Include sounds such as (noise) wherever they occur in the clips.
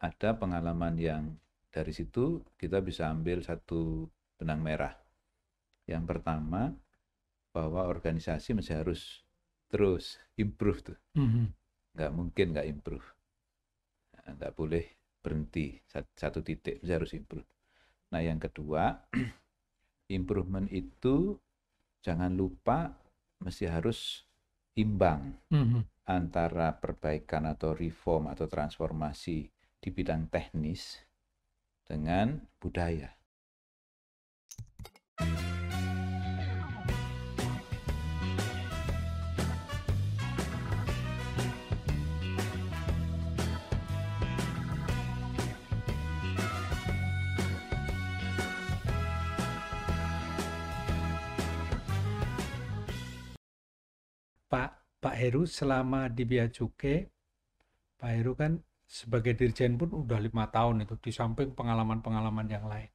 ada pengalaman yang dari situ kita bisa ambil satu benang merah. Yang pertama bahwa organisasi masih harus terus improve tuh, mm-hmm. nggak mungkin nggak improve, nah, nggak boleh berhenti satu titik masih harus improve. Nah yang kedua (clears throat) improvement itu jangan lupa masih harus imbang mm-hmm. antara perbaikan atau reform atau transformasi di bidang teknis dengan budaya. Pak Pak Heru selama di Bia Pak Heru kan sebagai dirjen pun udah lima tahun itu di samping pengalaman-pengalaman yang lain.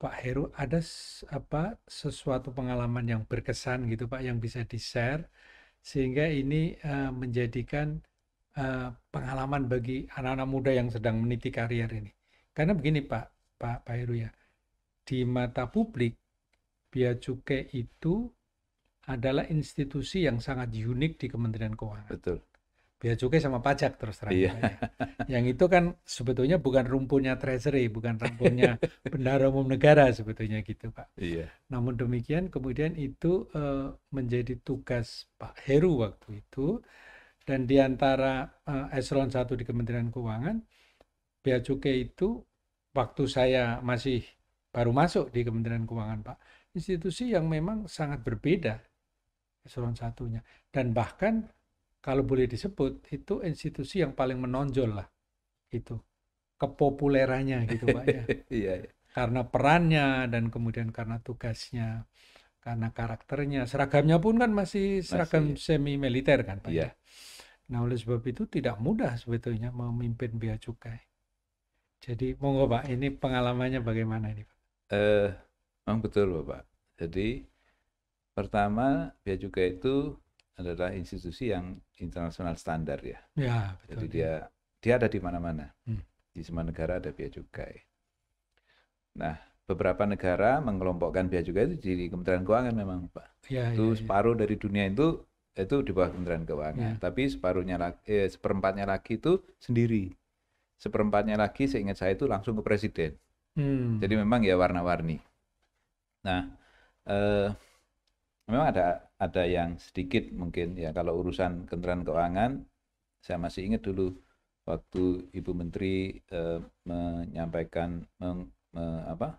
Pak Heru ada apa sesuatu pengalaman yang berkesan gitu Pak yang bisa di-share sehingga ini uh, menjadikan uh, pengalaman bagi anak-anak muda yang sedang meniti karier ini. Karena begini Pak, Pak Pak Heru ya. Di mata publik bea cukai itu adalah institusi yang sangat unik di Kementerian Keuangan. Betul biaya cukai sama pajak terus terang. Iya. Ya. Yang itu kan sebetulnya bukan rumpunnya treasury, bukan rumpunnya (laughs) bendara umum negara sebetulnya gitu Pak. Iya. Namun demikian kemudian itu uh, menjadi tugas Pak Heru waktu itu dan di antara uh, eselon 1 di Kementerian Keuangan biaya cukai itu waktu saya masih baru masuk di Kementerian Keuangan Pak, institusi yang memang sangat berbeda eselon satunya dan bahkan kalau boleh disebut itu institusi yang paling menonjol lah itu kepopulerannya gitu pak ya (laughs) iya, iya. karena perannya dan kemudian karena tugasnya karena karakternya seragamnya pun kan masih seragam masih, semi militer kan pak iya. ya nah oleh sebab itu tidak mudah sebetulnya memimpin bea cukai jadi monggo pak ini pengalamannya bagaimana ini pak eh memang betul bapak jadi pertama bea cukai itu adalah institusi yang internasional standar ya. Ya, betul. Jadi dia dia ada di mana-mana. Hmm. Di semua negara ada biaya cukai. Nah, beberapa negara mengelompokkan biaya cukai itu di Kementerian Keuangan memang, Pak. Ya, itu ya, ya. separuh ya. dari dunia itu itu di bawah Kementerian Keuangan. Ya. Tapi separuhnya lagi eh, seperempatnya lagi itu sendiri. Seperempatnya lagi seingat saya itu langsung ke presiden. Hmm. Jadi memang ya warna-warni. Nah, eh memang ada ada yang sedikit mungkin ya kalau urusan kementerian keuangan saya masih ingat dulu waktu Ibu Menteri eh, menyampaikan meng, me, apa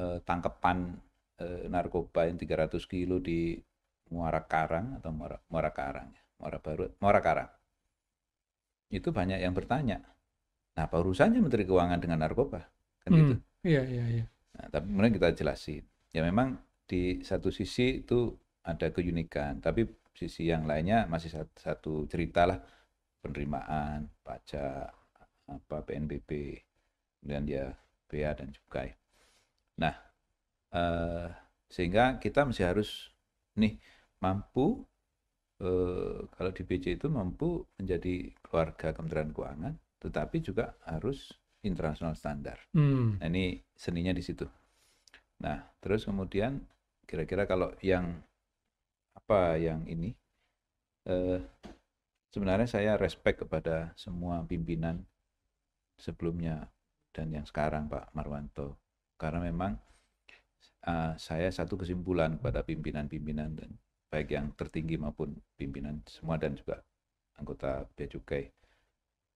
eh, tangkapan eh, narkoba yang 300 kilo di Muara Karang atau Muara, Muara Karang ya, Muara Baru, Muara Karang. Itu banyak yang bertanya. Nah, apa urusannya Menteri Keuangan dengan narkoba? Kan gitu. hmm, gitu. Iya, iya, iya. Nah, tapi kemudian kita jelasin. Ya memang di satu sisi itu ada keunikan, tapi sisi yang lainnya masih satu, cerita lah penerimaan pajak apa PNBP kemudian dia bea dan cukai. Ya. Nah eh, sehingga kita masih harus nih mampu eh, kalau di BC itu mampu menjadi keluarga Kementerian Keuangan, tetapi juga harus internasional standar. Hmm. Nah, ini seninya di situ. Nah terus kemudian kira-kira kalau yang apa yang ini eh, sebenarnya saya respect kepada semua pimpinan sebelumnya dan yang sekarang Pak Marwanto karena memang uh, saya satu kesimpulan kepada pimpinan-pimpinan dan baik yang tertinggi maupun pimpinan semua dan juga anggota bea cukai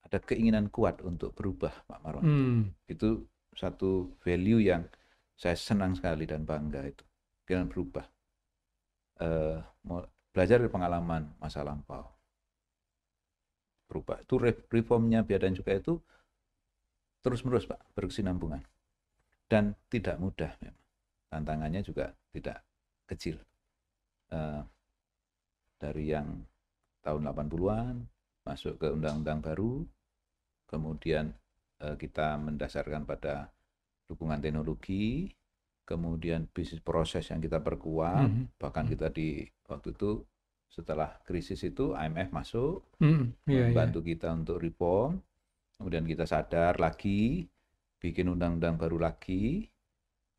ada keinginan kuat untuk berubah Pak Marwanto hmm. itu satu value yang saya senang sekali dan bangga itu pikiran berubah. Uh, belajar dari pengalaman masa lampau. Berubah. Itu reformnya biaya dan cukai itu terus-menerus Pak, berkesinambungan. Dan tidak mudah memang. Tantangannya juga tidak kecil. Uh, dari yang tahun 80-an masuk ke undang-undang baru, kemudian uh, kita mendasarkan pada dukungan teknologi, kemudian bisnis proses yang kita perkuat mm -hmm. bahkan kita di waktu itu setelah krisis itu IMF masuk mm -hmm. Iya, yeah, membantu yeah. kita untuk reform kemudian kita sadar lagi bikin undang-undang baru lagi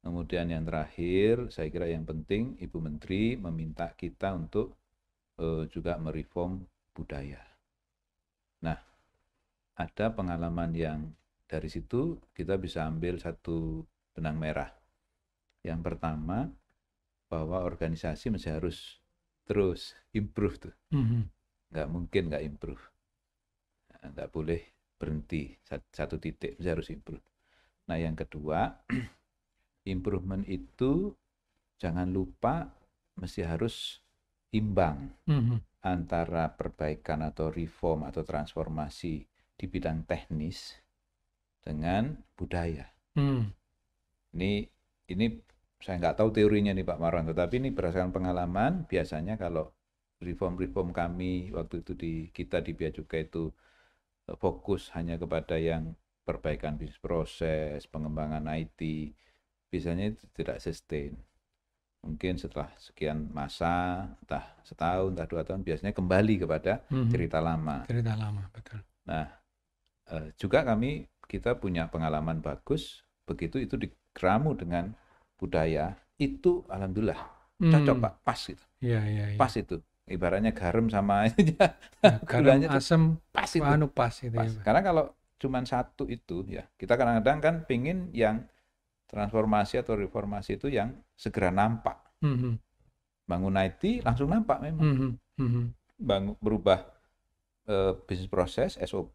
kemudian yang terakhir saya kira yang penting Ibu Menteri meminta kita untuk uh, juga mereform budaya nah ada pengalaman yang dari situ kita bisa ambil satu benang merah yang pertama bahwa organisasi masih harus terus improve tuh. Mm-hmm. Nggak mungkin nggak improve. Nah, nggak boleh berhenti satu titik, masih harus improve. Nah yang kedua, (clears throat) improvement itu jangan lupa masih harus imbang mm-hmm. antara perbaikan atau reform atau transformasi di bidang teknis dengan budaya. Mm. Ini ini saya nggak tahu teorinya nih Pak Marwan, tetapi ini berdasarkan pengalaman biasanya kalau reform-reform kami waktu itu di kita di Bia juga itu eh, fokus hanya kepada yang perbaikan bisnis proses, pengembangan IT, biasanya itu tidak sustain. Mungkin setelah sekian masa, entah setahun, entah dua tahun, biasanya kembali kepada -hmm. cerita lama. Cerita lama, betul. Nah, eh, juga kami kita punya pengalaman bagus, begitu itu dikeramu dengan budaya itu alhamdulillah hmm. cocok hmm. pak pas gitu ya, ya, ya. pas itu ibaratnya garam sama (laughs) ya, garam asam pas itu anu pas itu pas. Ya, karena kalau cuma satu itu ya kita kadang-kadang kan pingin yang transformasi atau reformasi itu yang segera nampak -hmm. hmm. bangun IT langsung nampak memang -hmm. hmm bangun berubah e, bisnis proses SOP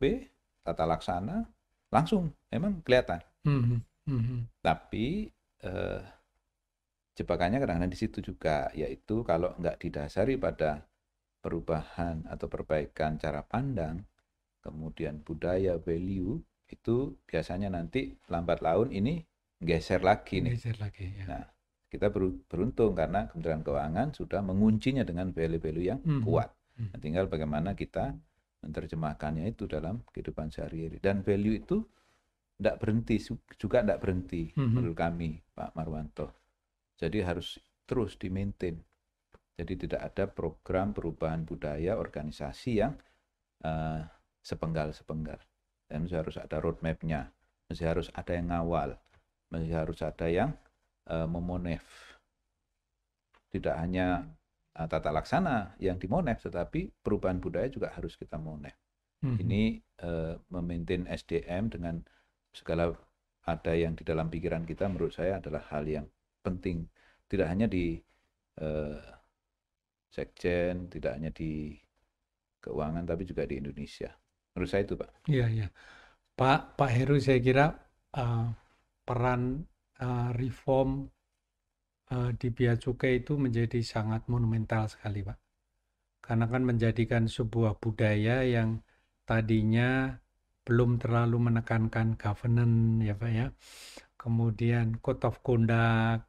tata laksana langsung memang kelihatan -hmm. -hmm. tapi eh, jebakannya kadang-kadang di situ juga, yaitu kalau nggak didasari pada perubahan atau perbaikan cara pandang, kemudian budaya, value, itu biasanya nanti lambat laun ini geser lagi nih. Geser lagi, ya. Nah, kita beruntung karena Kementerian Keuangan sudah menguncinya dengan value-value yang hmm. kuat. Hmm. Nah, tinggal bagaimana kita menerjemahkannya itu dalam kehidupan sehari-hari. Dan value itu tidak berhenti, juga tidak berhenti hmm, hmm. menurut kami Pak Marwanto jadi harus terus di maintain. Jadi tidak ada program perubahan budaya organisasi yang uh, sepenggal-sepenggal. Dan mesti harus ada roadmapnya, mesti harus ada yang ngawal, mesti harus ada yang uh, memonef. Tidak hanya uh, tata laksana yang dimonef, tetapi perubahan budaya juga harus kita monef. hmm. Ini uh, memaintain SDM dengan segala ada yang di dalam pikiran kita menurut saya adalah hal yang penting tidak hanya di eh, sekjen tidak hanya di keuangan tapi juga di Indonesia menurut saya itu pak iya iya pak pak Heru saya kira uh, peran uh, reform uh, di bea cukai itu menjadi sangat monumental sekali pak karena kan menjadikan sebuah budaya yang tadinya belum terlalu menekankan governance ya Pak ya. Kemudian code of conduct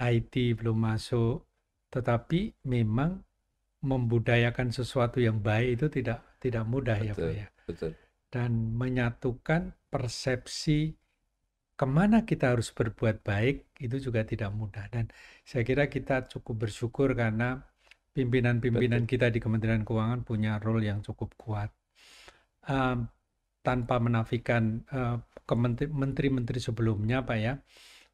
IT belum masuk, tetapi memang membudayakan sesuatu yang baik itu tidak tidak mudah betul, ya Pak ya. Betul. Dan menyatukan persepsi kemana kita harus berbuat baik itu juga tidak mudah dan saya kira kita cukup bersyukur karena pimpinan-pimpinan kita di Kementerian Keuangan punya role yang cukup kuat. Uh, tanpa menafikan uh, menteri-menteri sebelumnya Pak ya,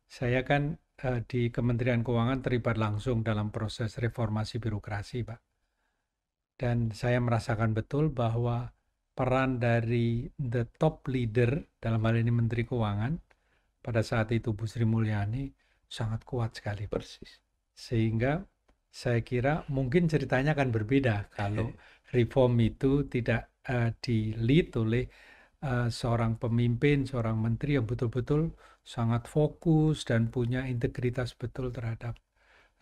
saya kan Eh, di Kementerian Keuangan terlibat langsung dalam proses reformasi birokrasi, Pak. Dan saya merasakan betul bahwa peran dari the top leader dalam hal ini Menteri Keuangan pada saat itu Bu Sri Mulyani sangat kuat sekali. Persis. Sehingga saya kira mungkin ceritanya akan berbeda kalau (laughs) reform itu tidak uh, eh, di lead oleh uh, seorang pemimpin, seorang menteri yang betul-betul sangat fokus dan punya integritas betul terhadap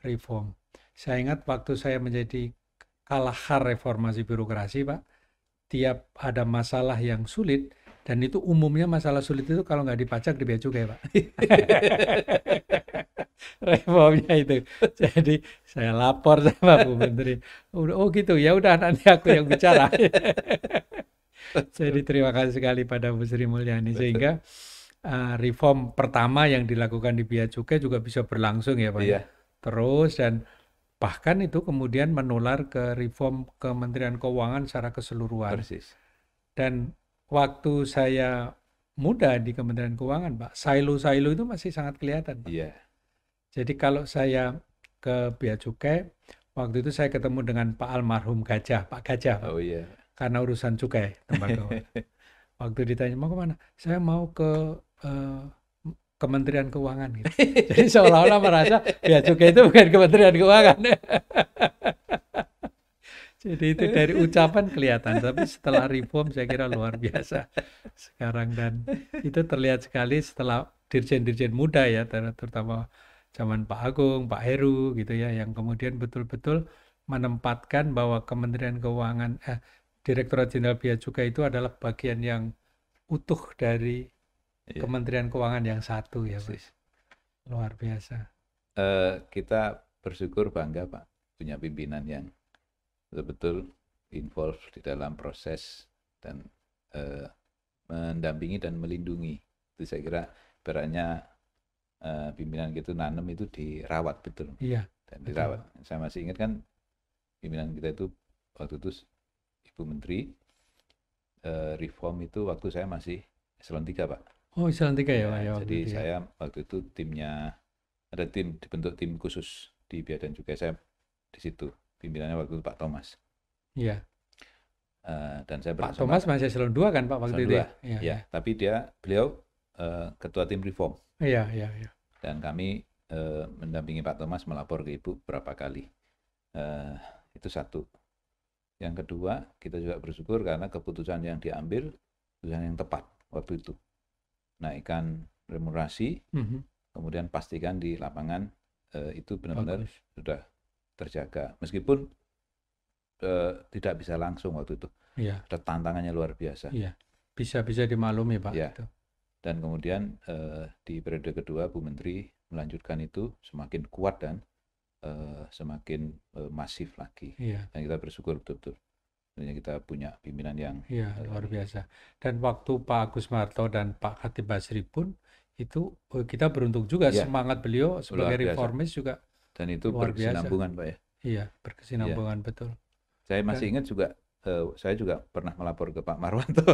reform. Saya ingat waktu saya menjadi kalahar reformasi birokrasi, Pak. Tiap ada masalah yang sulit, dan itu umumnya masalah sulit itu kalau nggak dipajak di juga ya, Pak. (laughs) reformnya itu. Jadi saya lapor sama Bu Menteri. Udah, Oh gitu, ya udah nanti aku yang bicara. (laughs) Jadi terima kasih sekali pada Bu Sri Mulyani sehingga Eh, reform pertama yang dilakukan di Bia Cukai juga bisa berlangsung ya Pak. Ya? Iya. Terus dan bahkan itu kemudian menular ke reform Kementerian Keuangan secara keseluruhan. Persis. Dan waktu saya muda di Kementerian Keuangan, Pak, silo-silo itu masih sangat kelihatan. Iya. Jadi kalau saya ke Bia Cukai, waktu itu saya ketemu dengan Pak almarhum Gajah, Pak Gajah. Pak. Oh iya. Karena urusan cukai tembakau. (laughs) waktu ditanya mau kemana, saya mau ke Eh, Kementerian Keuangan gitu. (laughs) Jadi seolah-olah merasa biaya cukai itu bukan Kementerian Keuangan. (laughs) Jadi itu dari ucapan kelihatan, tapi setelah reform saya kira luar biasa sekarang dan itu terlihat sekali setelah dirjen-dirjen muda ya, terutama zaman Pak Agung, Pak Heru gitu ya, yang kemudian betul-betul menempatkan bahwa Kementerian Keuangan, eh, Direktorat Jenderal Bea Cukai itu adalah bagian yang utuh dari yeah. Kementerian Keuangan yang satu ya Bu. Luar biasa. Uh, kita bersyukur bangga Pak punya pimpinan yang betul-betul involve di dalam proses dan uh, mendampingi dan melindungi. Itu saya kira berannya uh, eh, pimpinan gitu nanem itu dirawat betul. Iya. Dan betul. dirawat. Saya masih ingat kan pimpinan kita itu waktu itu Ibu Menteri reform itu waktu saya masih eselon 3 Pak. Oh Islantika iya, ya, ya Pak. Jadi saya waktu itu timnya ada tim dibentuk tim khusus di Biadan juga saya di situ pimpinannya waktu itu Pak Thomas. Iya. Uh, dan saya Pak Thomas masih selon dua kan Pak waktu itu. Ya? Iya. Ya, Tapi dia beliau uh, ketua tim reform. Iya iya. iya. Dan kami uh, mendampingi Pak Thomas melapor ke Ibu berapa kali. Uh, itu satu. Yang kedua kita juga bersyukur karena keputusan yang diambil keputusan yang tepat waktu itu naikkan remunerasi, mm-hmm. kemudian pastikan di lapangan uh, itu benar-benar sudah terjaga. Meskipun uh, tidak bisa langsung waktu itu, yeah. ada tantangannya luar biasa. Yeah. Bisa-bisa dimaklumi pak. Yeah. Gitu. Dan kemudian uh, di periode kedua Bu Menteri melanjutkan itu semakin kuat dan uh, semakin uh, masif lagi. Yeah. Dan kita bersyukur betul-betul. Sebenarnya kita punya pimpinan yang ya, luar biasa. Dan waktu Pak Agus Marto dan Pak Khatib Basri pun itu oh, kita beruntung juga ya, semangat beliau sebagai reformis juga dan itu luar berkesinambungan, biasa. Pak ya. Iya, berkesinambungan ya. betul. Saya masih dan, ingat juga uh, saya juga pernah melapor ke Pak Marwanto.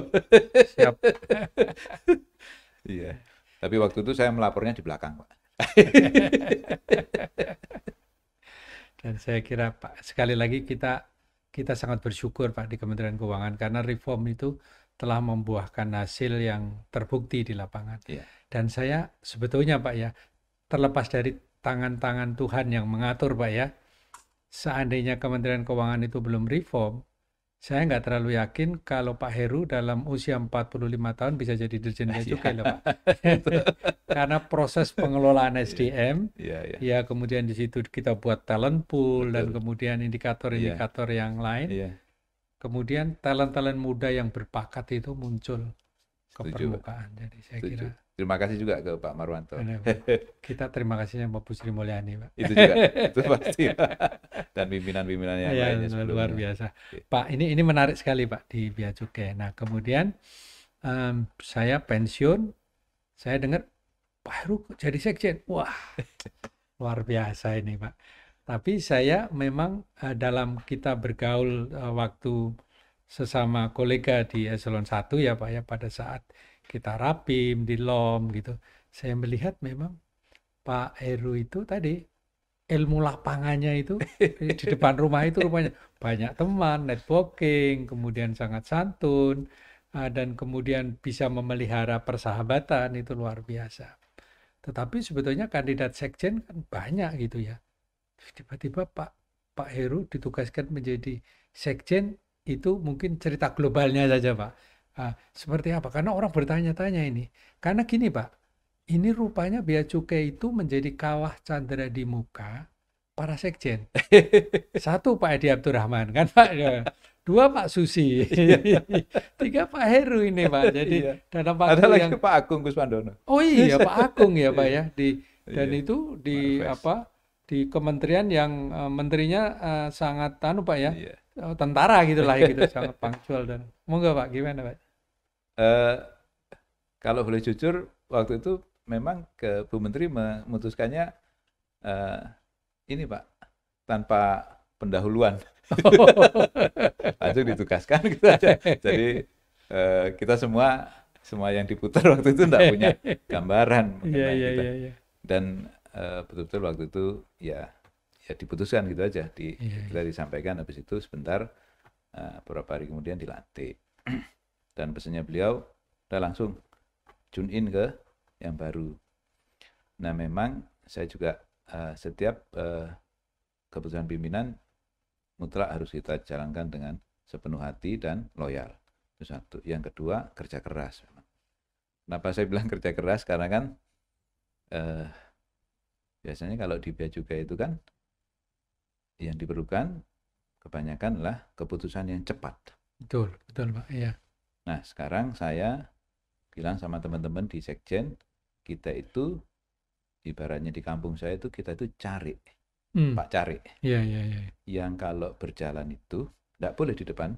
Siap. (laughs) iya. Tapi waktu itu saya melapornya di belakang, Pak. (laughs) dan saya kira Pak sekali lagi kita kita sangat bersyukur Pak di Kementerian Keuangan karena reform itu telah membuahkan hasil yang terbukti di lapangan. Yeah. Dan saya sebetulnya Pak ya terlepas dari tangan-tangan Tuhan yang mengatur Pak ya, seandainya Kementerian Keuangan itu belum reform, saya nggak terlalu yakin kalau Pak Heru dalam usia 45 tahun bisa jadi dirjen bea cukai (laughs) iya. loh Pak. (laughs) Karena proses pengelolaan SDM, (laughs) ya, yeah. ya kemudian di situ kita buat talent pool Betul. dan kemudian indikator-indikator yeah. yang lain. Yeah. Kemudian talent-talent muda yang berbakat itu muncul ke Jadi saya Setuju. kira terima kasih juga ke Pak Marwanto. (laughs) kita terima kasih sama Bu Sri Mulyani, Pak. itu juga (laughs) itu pasti. Dan pimpinan-pimpinan yang ya, lainnya sebelumnya. luar biasa. Oke. Pak, ini ini menarik sekali, Pak, di Bia Cukai. Nah, kemudian um, saya pensiun, saya dengar Pak Heru jadi sekjen. Wah. (laughs) luar biasa ini, Pak. Tapi saya memang eh, dalam kita bergaul eh, waktu sesama kolega di eselon 1 ya Pak ya pada saat kita rapim di LOM gitu. Saya melihat memang Pak Heru itu tadi ilmu lapangannya itu di depan rumah itu rupanya banyak teman, networking, kemudian sangat santun ah, dan kemudian bisa memelihara persahabatan itu luar biasa. Tetapi sebetulnya kandidat sekjen kan banyak gitu ya. Tiba-tiba Pak Pak Heru ditugaskan menjadi sekjen itu mungkin cerita globalnya saja Pak. Uh, seperti apa? Karena orang bertanya-tanya ini. Karena gini Pak, ini rupanya bea cukai itu menjadi kawah candra di muka para sekjen. (laughs) Satu Pak Edi Abdurrahman kan Pak. Ya. Dua Pak Susi. (laughs) Tiga Pak Heru ini Pak. Jadi dan iya. dalam Ada lagi yang... Pak Agung gus pandono Oh iya Pak Agung ya Pak ya di dan iya. itu di apa di kementerian yang uh, menterinya uh, sangat tanu pak ya yeah. Iya. oh, tentara gitulah (laughs) gitu sangat pangcual dan monggo pak gimana pak? Uh, kalau boleh jujur waktu itu memang ke Bu Menteri memutuskannya uh, ini pak tanpa pendahuluan (laughs) langsung ditugaskan gitu aja jadi uh, kita semua semua yang diputar waktu itu tidak punya (laughs) gambaran mengenai iya, yeah, yeah, kita. Gitu. Iya, yeah, yeah. dan Eh, betul-betul waktu itu ya ya diputuskan gitu aja di yeah, iya. kita disampaikan habis itu sebentar uh, beberapa hari kemudian dilantik (clears throat) dan pesannya beliau udah langsung join in ke yang baru nah memang saya juga uh, setiap uh, keputusan pimpinan mutlak harus kita jalankan dengan sepenuh hati dan loyal itu satu yang kedua kerja keras kenapa saya bilang (laughs) kerja keras karena kan uh, Biasanya kalau di bea cukai itu kan yang diperlukan kebanyakan lah keputusan yang cepat. Betul, betul Pak. Iya. Nah, sekarang saya bilang sama teman-teman di sekjen, kita itu ibaratnya di kampung saya itu kita itu cari. Hmm. Pak cari. Iya, iya, iya. Yang kalau berjalan itu tidak boleh di depan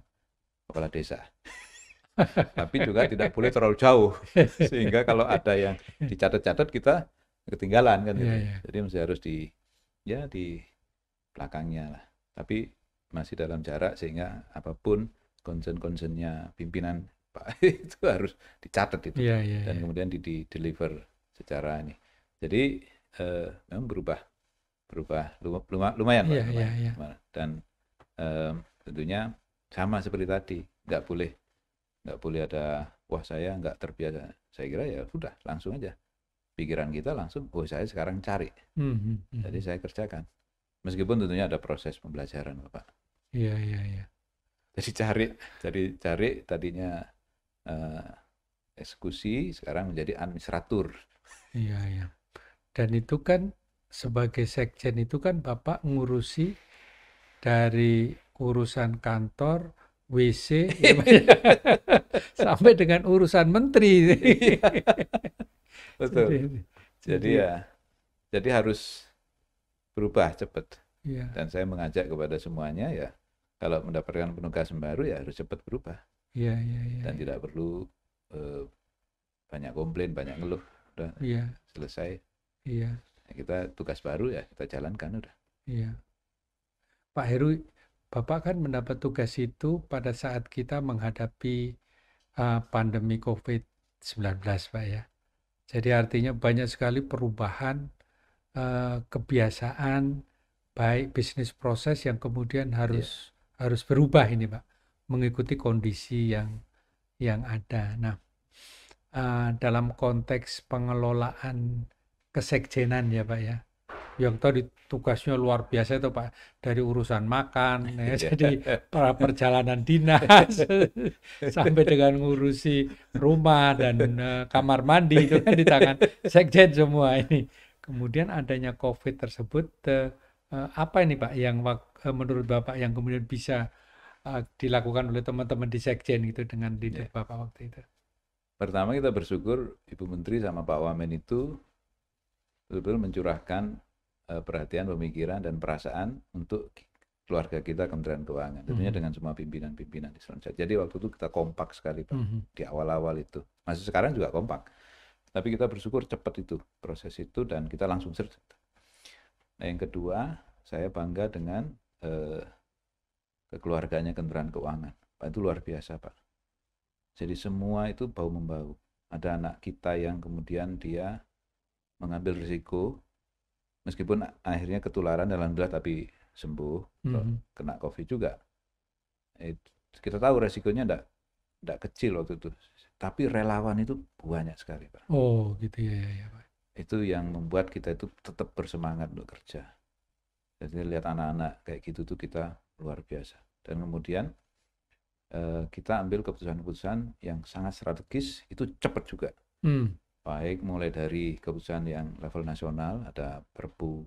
kepala desa. (laughs) Tapi juga tidak boleh terlalu jauh. (laughs) Sehingga kalau ada yang dicatat-catat kita ketinggalan kan gitu. yeah. Iya. Jadi masih harus di ya di belakangnya lah. Tapi masih dalam jarak sehingga apapun concern-concernnya pimpinan (laughs) Pak itu harus dicatat itu yeah, yeah, dan yeah. kemudian di, di deliver secara ini. Jadi eh, memang berubah berubah lumayan iya, lumayan, yeah, iya. lumayan. Yeah, yeah. dan eh, tentunya sama seperti tadi nggak boleh nggak boleh ada wah saya nggak terbiasa saya kira ya sudah langsung aja pikiran kita langsung, oh saya sekarang cari. mm hmm, Jadi saya kerjakan. Meskipun tentunya ada proses pembelajaran, Bapak. Iya, iya, iya. Jadi cari, jadi cari tadinya uh, eksekusi, sekarang menjadi administratur. Iya, iya. Dan itu kan sebagai sekjen itu kan Bapak ngurusi dari urusan kantor, WC, (laughs) sampai dengan urusan menteri. Iya betul jadi, jadi ya jadi harus berubah cepat ya. dan saya mengajak kepada semuanya ya kalau mendapatkan penugasan baru ya harus cepat berubah ya, ya, ya, dan ya. tidak perlu eh, banyak komplain banyak ngeluh udah ya. selesai Iya. Nah, kita tugas baru ya kita jalankan udah Iya. Pak Heru Bapak kan mendapat tugas itu pada saat kita menghadapi uh, pandemi COVID-19 Pak ya jadi artinya banyak sekali perubahan eh, kebiasaan baik bisnis proses yang kemudian iya. harus yeah. harus berubah ini pak mengikuti kondisi yang yang ada. Nah eh, dalam konteks pengelolaan kesekjenan ya pak ya yang tadi tugasnya luar biasa itu Pak dari urusan makan (laughs) ya, iya. jadi para (laughs) perjalanan dinas (laughs) sampai dengan ngurusi rumah dan uh, kamar mandi itu kan di tangan sekjen semua ini kemudian adanya covid tersebut uh, apa ini Pak yang uh, menurut Bapak yang kemudian bisa uh, dilakukan oleh teman-teman di sekjen itu dengan di iya. yeah. Bapak waktu itu pertama kita bersyukur Ibu Menteri sama Pak Wamen itu betul-betul mencurahkan Eh, perhatian, pemikiran, dan perasaan untuk keluarga kita Kementerian Keuangan. Tentunya hmm. dengan semua pimpinan-pimpinan di Selanjutnya. Jadi waktu itu kita kompak sekali Pak, hmm. di awal-awal itu. Masih sekarang juga kompak. Tapi kita bersyukur cepat itu, proses itu, dan kita langsung serta. Nah yang kedua, saya bangga dengan eh, kekeluarganya Kementerian Keuangan. Pak, itu luar biasa Pak. Jadi semua itu bau-membau. Ada anak kita yang kemudian dia mengambil risiko meskipun akhirnya ketularan dalam alhamdulillah tapi sembuh mm-hmm. kena covid juga itu kita tahu resikonya tidak tidak kecil waktu itu tapi relawan itu banyak sekali pak oh gitu ya, ya, ya pak itu yang membuat kita itu tetap bersemangat untuk kerja jadi lihat anak-anak kayak gitu tuh kita luar biasa dan kemudian eh, kita ambil keputusan-keputusan yang sangat strategis itu cepat juga mm baik mulai dari keputusan yang level nasional ada Perpu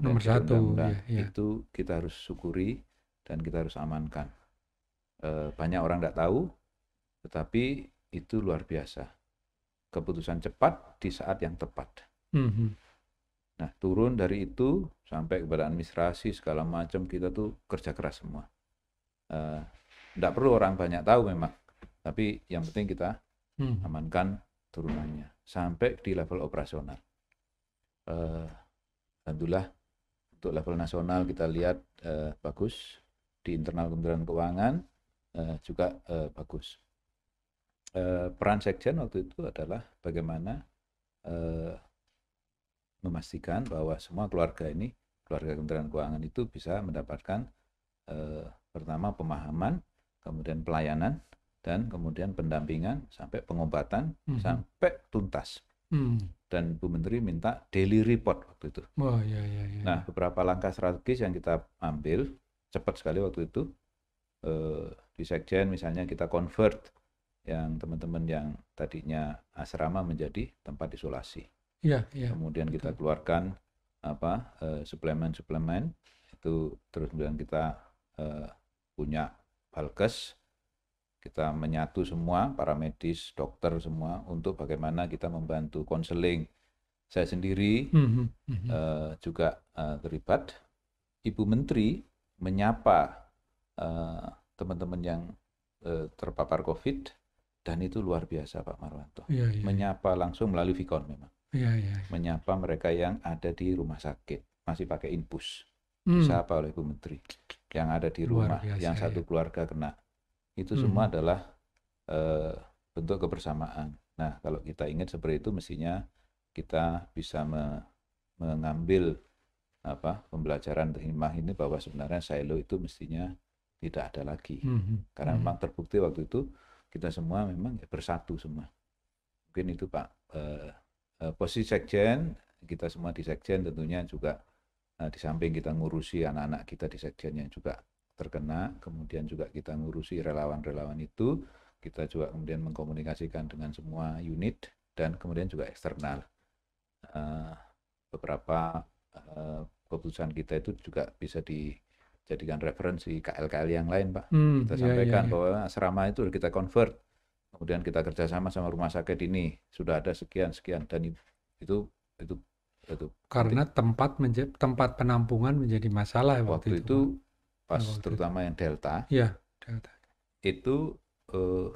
nomor satu undang -undang, ya, ya. itu kita harus syukuri dan kita harus amankan e, banyak orang tidak tahu tetapi itu luar biasa keputusan cepat di saat yang tepat mm -hmm. nah turun dari itu sampai kepada administrasi segala macam kita tuh kerja keras semua tidak eh, e, perlu orang banyak tahu memang tapi yang penting kita hmm. amankan turunannya sampai di level operasional. Uh, Alhamdulillah untuk level nasional kita lihat uh, bagus di internal Kementerian Keuangan uh, juga uh, bagus. Uh, peran sekjen waktu itu adalah bagaimana uh, memastikan bahwa semua keluarga ini keluarga Kementerian Keuangan itu bisa mendapatkan uh, pertama pemahaman, kemudian pelayanan, dan kemudian pendampingan sampai pengobatan hmm. sampai tuntas. Hmm. Dan Bu Menteri minta daily report waktu itu. Oh, ya, ya, ya. Nah, ya. beberapa langkah strategis yang kita ambil cepat sekali waktu itu eh, di sekjen misalnya kita convert yang teman-teman yang tadinya asrama menjadi tempat isolasi. Ya, ya. Kemudian kita betul. keluarkan apa eh, suplemen-suplemen itu terus kemudian kita eh, punya balkes kita menyatu semua para medis, dokter semua untuk bagaimana kita membantu konseling. Saya sendiri mm-hmm. Uh, juga uh, terlibat. Ibu Menteri menyapa teman eh, teman-teman yang uh, terpapar COVID dan itu luar biasa Pak Marwanto. Yeah, yeah. Iya. Menyapa langsung melalui Vicon memang. Yeah, yeah, yeah. Menyapa mereka yang ada di rumah sakit masih pakai infus. Hmm. Disapa oleh ibu Menteri yang ada di rumah biasa, yang satu ya. keluarga kena itu hmm. semua adalah uh, bentuk kebersamaan. Nah, kalau kita ingat seperti itu mestinya kita bisa me mengambil apa pembelajaran hikmah ini bahwa sebenarnya silo itu mestinya tidak ada lagi. Hmm. hmm. Karena hmm. memang terbukti waktu itu kita semua memang ya bersatu semua. Mungkin itu Pak eh, eh, posisi sekjen kita semua di sekjen tentunya juga di samping kita ngurusi anak-anak kita di sekjen yang juga terkena, kemudian juga kita ngurusi relawan-relawan itu, kita juga kemudian mengkomunikasikan dengan semua unit dan kemudian juga eksternal. Eh, beberapa eh, keputusan kita itu juga bisa dijadikan referensi KL-KL yang lain, Pak. Hmm, kita ya, sampaikan iya, iya. bahwa asrama itu kita convert, kemudian kita kerjasama sama rumah sakit ini sudah ada sekian sekian dan itu itu itu karena tempat tempat penampungan menjadi masalah waktu, waktu itu, itu pas oh, terutama itu. yang delta, ya, delta. itu eh,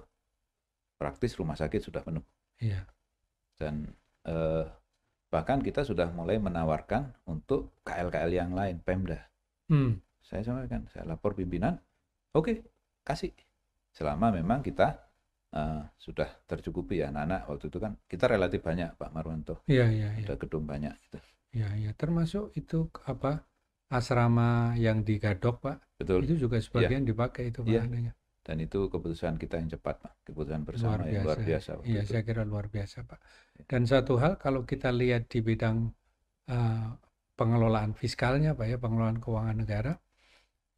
praktis rumah sakit sudah penuh ya. dan eh, bahkan kita sudah mulai menawarkan untuk KL-KL yang lain Pemda hmm. saya sampaikan saya lapor pimpinan oke okay, kasih selama memang kita uh, sudah tercukupi ya anak-anak waktu itu kan kita relatif banyak Pak Marwanto. ya ya, Ya. Ada gedung banyak gitu. ya ya termasuk itu apa asrama yang digadok, Pak. Betul. Itu juga iya. sebagian ya. dipakai itu, Pak. Iya. Dan itu keputusan kita yang cepat, Pak. Keputusan bersama luar biasa. luar biasa. Iya, saya kira luar biasa, Pak. Iya. Dan satu hal kalau kita lihat di bidang uh, pengelolaan fiskalnya, Pak ya, pengelolaan keuangan negara,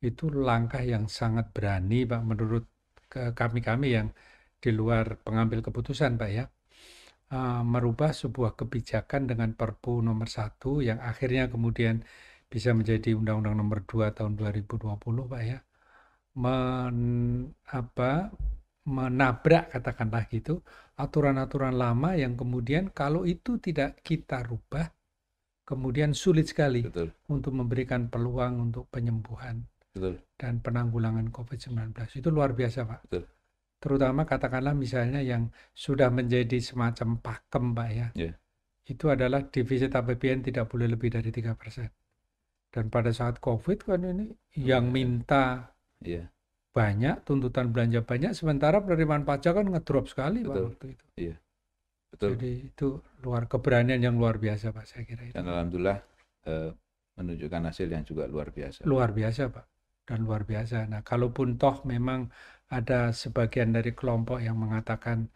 itu langkah yang sangat berani, Pak, menurut kami-kami yang di luar pengambil keputusan, Pak ya. Uh, merubah sebuah kebijakan dengan Perpu nomor satu yang akhirnya kemudian bisa menjadi Undang-Undang Nomor 2 Tahun 2020 Pak ya men, apa, menabrak katakanlah gitu aturan-aturan lama yang kemudian kalau itu tidak kita rubah kemudian sulit sekali Betul. untuk memberikan peluang untuk penyembuhan Betul. dan penanggulangan COVID-19 itu luar biasa Pak. Betul. Terutama katakanlah misalnya yang sudah menjadi semacam pakem Pak ya. Yeah. Itu adalah divisi APBN tidak boleh lebih dari tiga persen dan pada saat COVID kan ini hmm, yang iya. minta yeah. banyak, tuntutan belanja banyak, sementara penerimaan pajak kan ngedrop sekali Betul. waktu itu. yeah. Betul. Jadi itu luar keberanian yang luar biasa Pak saya kira. Itu. Dan alhamdulillah eh, menunjukkan hasil yang juga luar biasa. Luar biasa Pak. Dan luar biasa. Nah, kalaupun toh memang ada sebagian dari kelompok yang mengatakan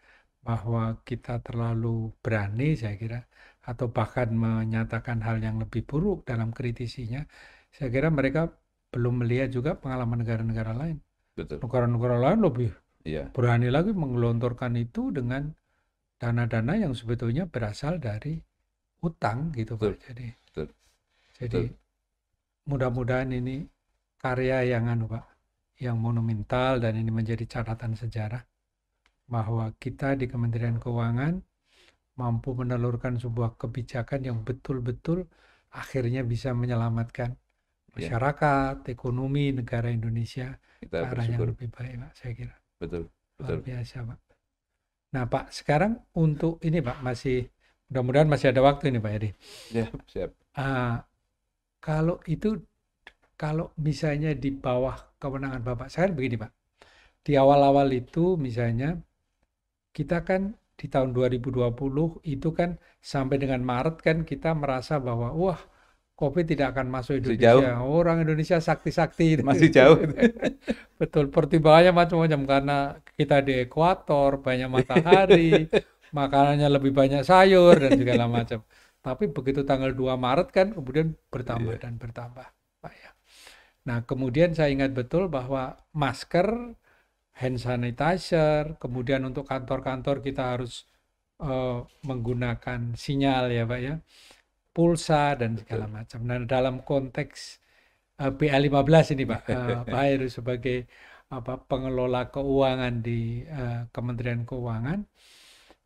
bahwa kita terlalu berani saya kira atau bahkan menyatakan hal yang lebih buruk dalam kritisinya, saya kira mereka belum melihat juga pengalaman negara-negara lain. ukuran Negara-negara lain lebih iya. berani lagi menggelontorkan itu dengan dana-dana yang sebetulnya berasal dari utang gitu Betul. Pak. Jadi, jadi mudah-mudahan ini karya yang anu Pak, yang monumental dan ini menjadi catatan sejarah bahwa kita di Kementerian Keuangan mampu menelurkan sebuah kebijakan yang betul-betul akhirnya bisa menyelamatkan iya. masyarakat, ya. ekonomi negara Indonesia Kita ke arah yang lebih baik, Pak, saya kira. Betul, betul. Luar biasa, Pak. Nah, Pak, sekarang untuk ini, Pak, masih mudah-mudahan masih ada waktu ini, Pak Eri. Ya, siap. Uh, kalau itu kalau misalnya di bawah kewenangan Bapak, saya kan begini, Pak. Di awal-awal itu misalnya kita kan di tahun 2020 itu kan sampai dengan Maret kan kita merasa bahwa wah covid tidak akan masuk Indonesia. jauh. Orang Indonesia sakti-sakti. (laughs) Masih jauh. (laughs) Betul, pertimbangannya macam-macam karena kita di ekuator, banyak matahari, (laughs) makanannya lebih banyak sayur dan segala macam. Tapi begitu tanggal 2 Maret kan kemudian bertambah yeah. dan bertambah. Ya. Nah, kemudian saya ingat betul bahwa masker hand sanitizer, kemudian untuk kantor-kantor kita harus uh, menggunakan sinyal ya Pak ya, pulsa dan segala macam. Nah dalam konteks uh, eh, BA15 ini Pak, uh, (laughs) Pak Heru sebagai apa pengelola keuangan di uh, Kementerian Keuangan,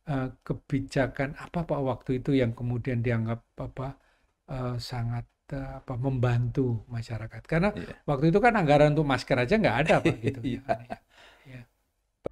uh, kebijakan apa Pak waktu itu yang kemudian dianggap apa uh, sangat apa membantu masyarakat karena yeah. waktu itu kan anggaran untuk masker aja nggak ada pak gitu (laughs) yeah. Iya.